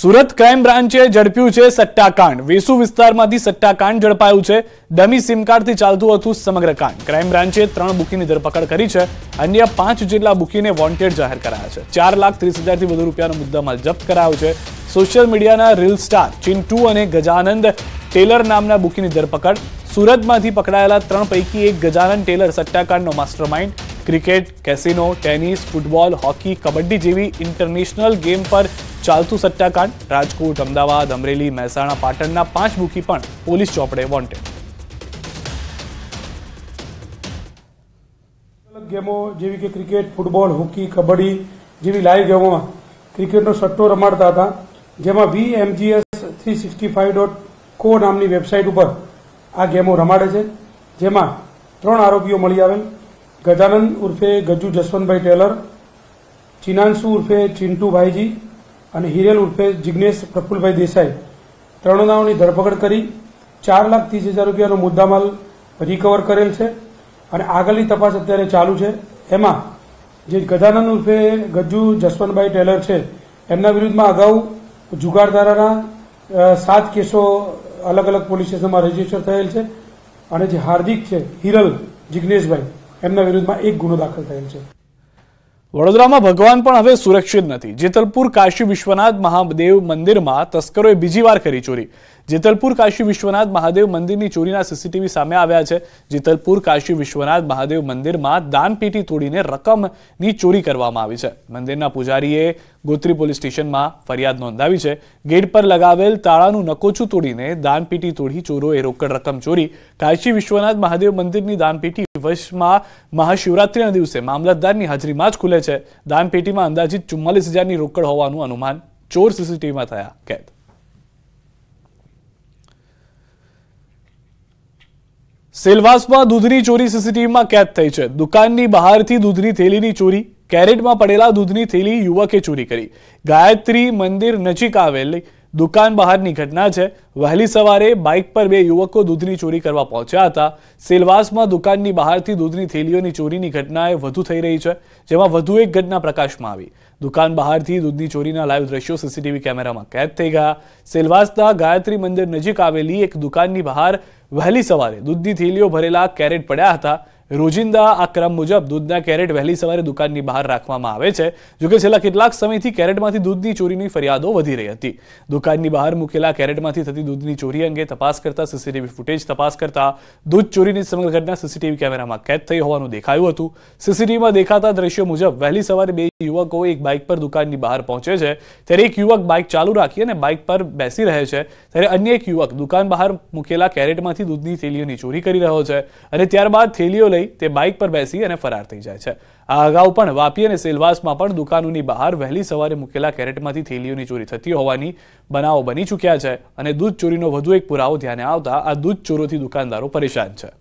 Surat crime બ્રાન્ચે ઝડપ્યું છે સટ્ટાકાંડ વેસુ વિસ્તારમાંથી સટ્ટાકાંડ ઝડપાયું છે ડમી સિમ કાર્ડથી ચાલતું હતું સમગ્ર કાંડ ક્રાઇમ બ્રાન્ચે ત્રણ બુકીની ધરપકડ કરી છે અન્ય પાંચ જેટલા બુકીને વોન્ટેડ જાહેર કરાયા છે ચાર લાખ ત્રીસ હજારથી વધુ રૂપિયાનો મુદ્દામાલ જપ્ત કરાયો છે સોશિયલ મીડિયાના રીલ સ્ટાર ચિન્ટુ અને ગજાનંદ ટેલર નામના બુકીની ધરપકડ સુરતમાંથી પકડાયેલા ત્રણ પૈકી એક ગજાનંદ ટેલર સટ્ટાકાંડનો mind cricket casino tennis football hockey kabaddi જેવી ઇન્ટરનેશનલ ગેમ પર ચાલતું સટ્ટાકાંડ રાજકોટ અમદાવાદ અમરેલી મહેસાણા પાટણના પાંચ મુખી પણ પોલીસ ચોપડે વોન્ટેડ ગેમો જેવી કે ક્રિકેટ ફૂટબોલ હોકી કબડ્ડી જેવી લાઈવ ગેમોમાં ક્રિકેટનો સટ્ટો રમાડતા હતા જેમાં V MGS three sixty five dot co નામની વેબસાઇટ ઉપર આ ગેમો રમાડે છે જેમાં ત્રણ આરોપીઓ મળી આવેલ ગજાનંદ ઉર્ફે ગજુ જસવંતભાઈ ટેલર ચિનાંશુ ઉર્ફે ચિન્ટુ અને હિરેલ ઉર્ફે જિજ્ઞેશ પ્રફુલભાઈ દેસાઈ ત્રણ ત્રણનાઓની ધરપકડ કરી ચાર લાખ ત્રીસ હજાર રૂપિયાનો મુદ્દામાલ રિકવર કરેલ છે અને આગળની તપાસ અત્યારે ચાલુ છે એમાં જે ગજાનંદ ઉર્ફે ગજ્જુ જસવંતભાઈ ટેલર છે એમના વિરુદ્ધમાં અગાઉ જુગારધારાના સાત કેસો અલગ અલગ પોલીસ સ્ટેશનમાં રજીસ્ટર થયેલ છે અને જે હાર્દિક છે હિરલ જિજ્ઞેશભાઈ એમના વિરુદ્ધમાં એક ગુનો દાખલ થયેલ છે વડોદરામાં ભગવાન પણ હવે સુરક્ષિત નથી જેતલપુર કાશી વિશ્વનાથ મહાદેવ મંદિરમાં તસ્કરોએ બીજી વાર કરી ચોરી જેતલપુર કાશી વિશ્વનાથ મહાદેવ મંદિરની ચોરીના સીસીટીવી સામે આવ્યા છે જેતલપુર કાશી વિશ્વનાથ મહાદેવ મંદિરમાં દાનપેટી તોડીને રકમની ચોરી કરવામાં આવી છે મંદિરના પૂજારીએ ગોત્રી પોલીસ સ્ટેશનમાં ફરિયાદ નોંધાવી છે ગેટ પર લગાવેલ તાળાનું નકોચું તોડીને દાનપેટી તોડી ચોરોએ રોકડ રકમ ચોરી કાશી વિશ્વનાથ મહાદેવ મંદિરની દાનપેટી વશમાં મહાશિવરાત્રિના દિવસે મામલતદારની હાજરીમાં જ ખુલે છે દાનપેટીમાં અંદાજિત ચુમ્માલીસ હજારની રોકડ હોવાનું અનુમાન ચોર સીસીટીવીમાં થયા કેદ સેલવાસમાં દૂધની ચોરી સીસીટીવીમાં કેદ થઈ છે દુકાનની બહારથી દૂધની થેલીની ચોરી કેરેટમાં પડેલા દૂધની થેલી યુવકે ચોરી કરી ગાયત્રી મંદિર નજીક આવેલી દુકાન બહારની ઘટના છે વહેલી સવારે બાઇક પર બે યુવકો દૂધની ચોરી કરવા પહોંચ્યા હતા સેલવાસમાં દુકાનની બહારથી દૂધની થેલીઓની ચોરીની ઘટનાએ વધુ થઈ રહી છે જેમાં વધુ એક ઘટના પ્રકાશમાં આવી દુકાન બહારથી દૂધની ચોરીના લાઈવ દ્રશ્યો સીસીટીવી કેમેરામાં કેદ થઈ ગયા સેલવાસના ગાયત્રી મંદિર નજીક આવેલી એક દુકાનની બહાર વહેલી સવારે દૂધની થેલીઓ ભરેલા કેરેટ પડ્યા હતા રોજિંદા આ ક્રમ મુજબ દૂધના કેરેટ વહેલી સવારે દુકાનની બહાર રાખવામાં આવે છે જોકે છેલ્લા કેટલાક સમયથી કેરેટમાંથી દૂધની ચોરીની ફરિયાદો વધી રહી હતી દુકાનની બહાર મૂકેલા કેરેટમાંથી થતી દૂધની ચોરી અંગે તપાસ કરતા સીસીટીવી ફૂટેજ તપાસ કરતા દૂધ ચોરીની સમગ્ર ઘટના સીસીટીવી કેમેરામાં કેદ થઈ હોવાનું દેખાયું હતું સીસીટીવીમાં દેખાતા દ્રશ્યો મુજબ વહેલી સવારે બે યુવકો એક બાઇક પર દુકાનની બહાર પહોંચે છે ત્યારે એક યુવક બાઇક ચાલુ રાખી અને બાઇક પર બેસી રહે છે ત્યારે અન્ય એક યુવક દુકાન બહાર મૂકેલા કેરેટમાંથી દૂધની થેલીઓની ચોરી કરી રહ્યો છે અને ત્યારબાદ થેલીઓ લઈ તે બાઇક પર બેસી અને ફરાર થઈ જાય છે આ અગાઉ પણ વાપી અને સેલવાસમાં પણ દુકાનોની બહાર વહેલી સવારે મૂકેલા કેરેટમાંથી થેલીઓની ચોરી થતી હોવાની બનાવો બની ચૂક્યા છે અને દૂધ ચોરીનો વધુ એક પુરાવો ધ્યાને આવતા આ દૂધ ચોરોથી દુકાનદારો પરેશાન છે